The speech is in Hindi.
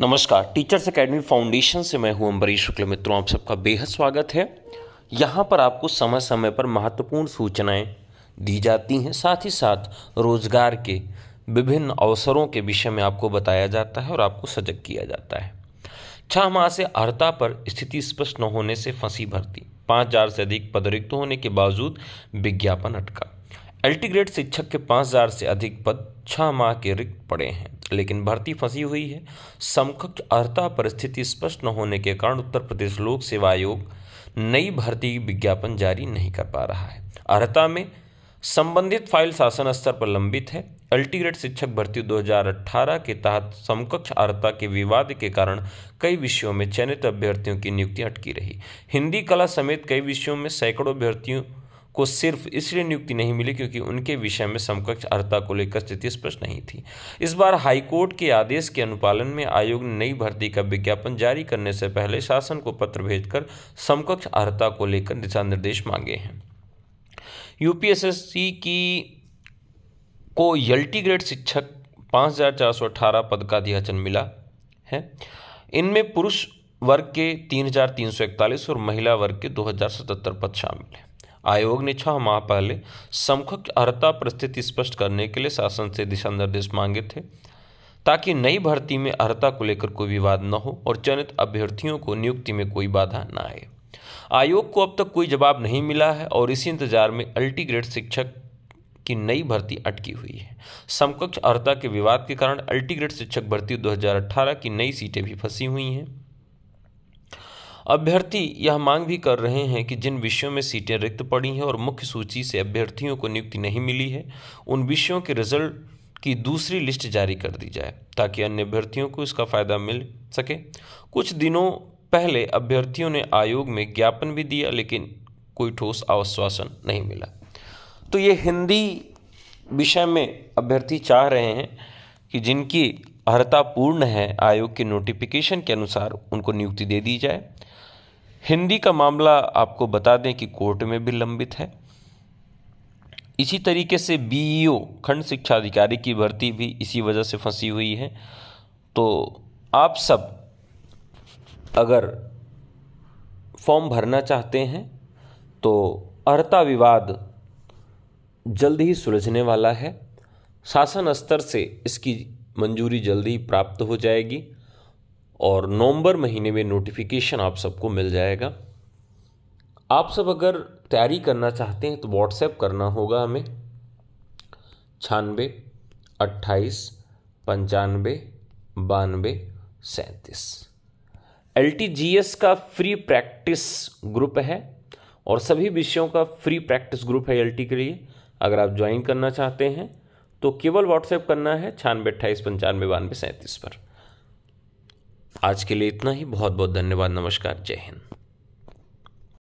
नमस्कार टीचर्स एकेडमी फाउंडेशन से मैं हूं अम्बरीश शुक्ल मित्रों आप सबका बेहद स्वागत है यहां पर आपको समय समय पर महत्वपूर्ण सूचनाएं दी जाती हैं साथ ही साथ रोजगार के विभिन्न अवसरों के विषय में आपको बताया जाता है और आपको सजग किया जाता है छह माह से अर्ता पर स्थिति स्पष्ट न होने से फंसी भर्ती पाँच हज़ार से अधिक पद रिक्त होने के बावजूद विज्ञापन अटका एल्टीग्रेड शिक्षक के पाँच हज़ार से अधिक पद छह माह के रिक्त पड़े हैं लेकिन भर्ती फंसी हुई है समकक्ष अर्ता परिस्थिति स्पष्ट न होने के कारण उत्तर प्रदेश लोक सेवा आयोग नई भर्ती विज्ञापन जारी नहीं कर पा रहा है अर्ता में संबंधित फाइल शासन स्तर पर लंबित है अल्टीग्रेड शिक्षक भर्ती 2018 के तहत समकक्ष आरता के विवाद के कारण कई विषयों में चयनित अभ्यर्थियों की नियुक्ति अटकी रही हिंदी कला समेत कई विषयों में सैकड़ों अभ्यर्थियों को सिर्फ इसलिए नियुक्ति नहीं मिली क्योंकि उनके विषय में समकक्ष अर्हता को लेकर स्थिति स्पष्ट नहीं थी इस बार हाईकोर्ट के आदेश के अनुपालन में आयोग ने नई भर्ती का विज्ञापन जारी करने से पहले शासन को पत्र भेजकर समकक्ष अर्हता को लेकर दिशा निर्देश मांगे हैं यूपीएसएससी की को यल्टी ग्रेड शिक्षक पाँच पद का अध्याचन मिला है इनमें पुरुष वर्ग के 3341 और महिला वर्ग के 2077 पद शामिल हैं आयोग ने छह माह पहले समकक्ष अर्हता परिस्थिति स्पष्ट करने के लिए शासन से दिशा निर्देश मांगे थे ताकि नई भर्ती में अर्हता को लेकर कोई विवाद न हो और चयनित अभ्यर्थियों को नियुक्ति में कोई बाधा न आए आयोग को अब तक कोई जवाब नहीं मिला है और इसी इंतजार में अल्टीग्रेड शिक्षक की नई भर्ती अटकी हुई है समकक्ष अर्हता के विवाद के कारण अल्टीग्रेड शिक्षक भर्ती 2018 की नई सीटें भी फंसी हुई हैं अभ्यर्थी यह मांग भी कर रहे हैं कि जिन विषयों में सीटें रिक्त पड़ी हैं और मुख्य सूची से अभ्यर्थियों को नियुक्ति नहीं मिली है उन विषयों के रिजल्ट की दूसरी लिस्ट जारी कर दी जाए ताकि अन्य अभ्यर्थियों को इसका फायदा मिल सके कुछ दिनों पहले अभ्यर्थियों ने आयोग में ज्ञापन भी दिया लेकिन कोई ठोस आश्वासन नहीं मिला तो ये हिंदी विषय में अभ्यर्थी चाह रहे हैं कि जिनकी अर्हता पूर्ण है आयोग के नोटिफिकेशन के अनुसार उनको नियुक्ति दे दी जाए हिंदी का मामला आपको बता दें कि कोर्ट में भी लंबित है इसी तरीके से बीईओ e खंड शिक्षा अधिकारी की भर्ती भी इसी वजह से फंसी हुई है तो आप सब अगर फॉर्म भरना चाहते हैं तो अर्हता विवाद जल्द ही सुलझने वाला है शासन स्तर से इसकी मंजूरी जल्दी प्राप्त हो जाएगी और नवंबर महीने में नोटिफिकेशन आप सबको मिल जाएगा आप सब अगर तैयारी करना चाहते हैं तो व्हाट्सएप करना होगा हमें छानबे अट्ठाईस पंचानबे बानबे सैंतीस एल का फ्री प्रैक्टिस ग्रुप है और सभी विषयों का फ्री प्रैक्टिस ग्रुप है एल के लिए अगर आप ज्वाइन करना चाहते हैं तो केवल व्हाट्सएप करना है छियानवे अट्ठाईस पंचानवे बानवे सैंतीस पर आज के लिए इतना ही बहुत बहुत धन्यवाद नमस्कार जय हिंद